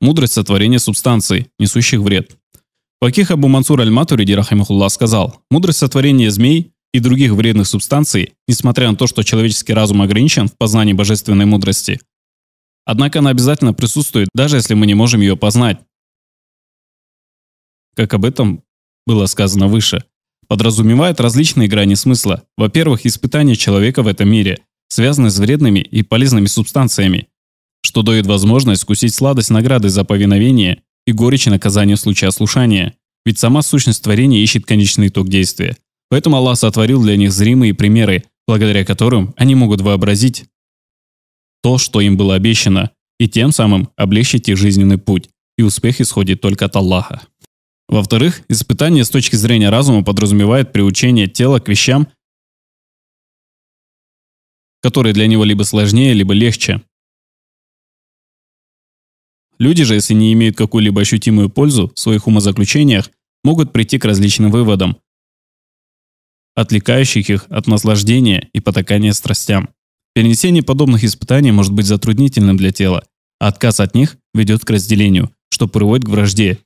Мудрость сотворения субстанций, несущих вред. Факих Абу Мансур Аль-Матуриди Рахимахуллах сказал, мудрость сотворения змей и других вредных субстанций, несмотря на то, что человеческий разум ограничен в познании божественной мудрости, однако она обязательно присутствует, даже если мы не можем ее познать. Как об этом было сказано выше, подразумевает различные грани смысла. Во-первых, испытание человека в этом мире – связанные с вредными и полезными субстанциями, что дает возможность вкусить сладость награды за повиновение и горечь наказания в случае ослушания, ведь сама сущность творения ищет конечный итог действия. Поэтому Аллах сотворил для них зримые примеры, благодаря которым они могут вообразить то, что им было обещано, и тем самым облегчить их жизненный путь, и успех исходит только от Аллаха. Во-вторых, испытание с точки зрения разума подразумевает приучение тела к вещам, которые для него либо сложнее, либо легче. Люди же, если не имеют какую-либо ощутимую пользу в своих умозаключениях, могут прийти к различным выводам, отвлекающих их от наслаждения и потакания страстям. Перенесение подобных испытаний может быть затруднительным для тела, а отказ от них ведет к разделению, что приводит к вражде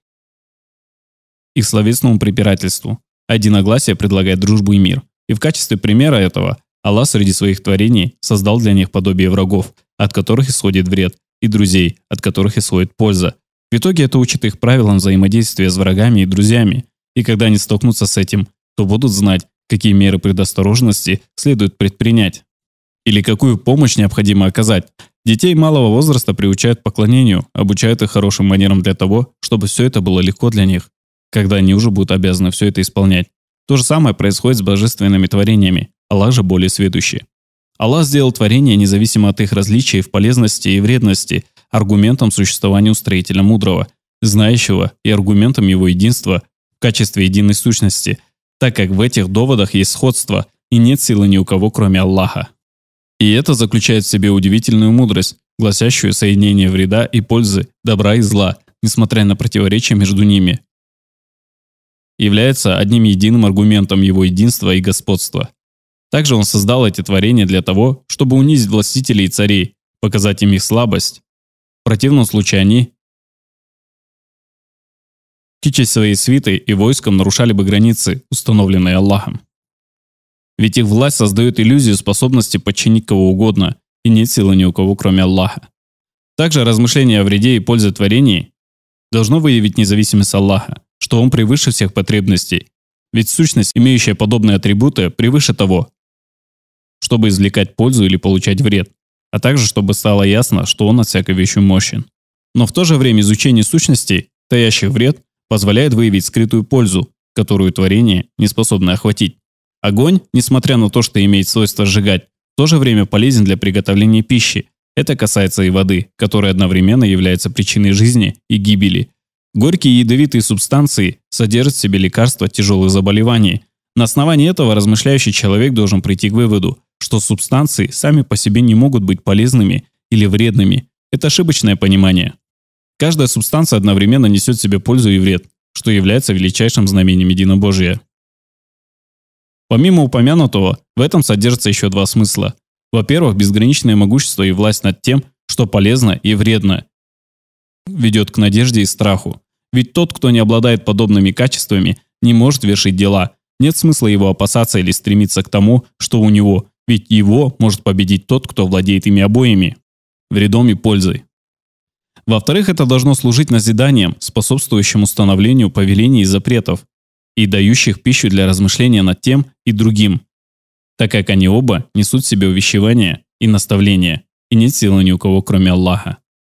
и словесному препирательству. Единогласие предлагает дружбу и мир. И в качестве примера этого Аллах среди своих творений создал для них подобие врагов, от которых исходит вред, и друзей, от которых исходит польза. В итоге это учит их правилам взаимодействия с врагами и друзьями, и когда они столкнутся с этим, то будут знать, какие меры предосторожности следует предпринять или какую помощь необходимо оказать. Детей малого возраста приучают поклонению, обучают их хорошим манерам для того, чтобы все это было легко для них, когда они уже будут обязаны все это исполнять. То же самое происходит с божественными творениями. Аллах же более сведущий. Аллах сделал творение независимо от их различий в полезности и вредности, аргументом существования устроителя мудрого, знающего и аргументом его единства в качестве единой сущности, так как в этих доводах есть сходство и нет силы ни у кого, кроме Аллаха. И это заключает в себе удивительную мудрость, гласящую соединение вреда и пользы, добра и зла, несмотря на противоречия между ними, является одним единым аргументом его единства и господства. Также он создал эти творения для того, чтобы унизить властителей и царей, показать им их слабость. В противном случае они, кичась своей свитой и войском, нарушали бы границы, установленные Аллахом. Ведь их власть создает иллюзию способности подчинить кого угодно, и нет силы ни у кого, кроме Аллаха. Также размышление о вреде и пользе творений должно выявить независимость Аллаха, что он превыше всех потребностей, ведь сущность, имеющая подобные атрибуты, превыше того, чтобы извлекать пользу или получать вред, а также чтобы стало ясно, что он от всякой вещи мощен. Но в то же время изучение сущностей, таящих вред, позволяет выявить скрытую пользу, которую творение не способно охватить. Огонь, несмотря на то, что имеет свойство сжигать, в то же время полезен для приготовления пищи. Это касается и воды, которая одновременно является причиной жизни и гибели. Горькие ядовитые субстанции содержат в себе лекарства от тяжелых заболеваний. На основании этого размышляющий человек должен прийти к выводу, что субстанции сами по себе не могут быть полезными или вредными. Это ошибочное понимание. Каждая субстанция одновременно несет в себе пользу и вред, что является величайшим знамением единобожия. Помимо упомянутого, в этом содержится еще два смысла. Во-первых, безграничное могущество и власть над тем, что полезно и вредно, ведет к надежде и страху. Ведь тот, кто не обладает подобными качествами, не может вершить дела. Нет смысла его опасаться или стремиться к тому, что у него, ведь его может победить тот, кто владеет ими обоими. Вредом и пользой. Во-вторых, это должно служить назиданием, способствующим установлению повелений и запретов, и дающих пищу для размышления над тем и другим, так как они оба несут в себе увещевание и наставление, и нет силы ни у кого, кроме Аллаха.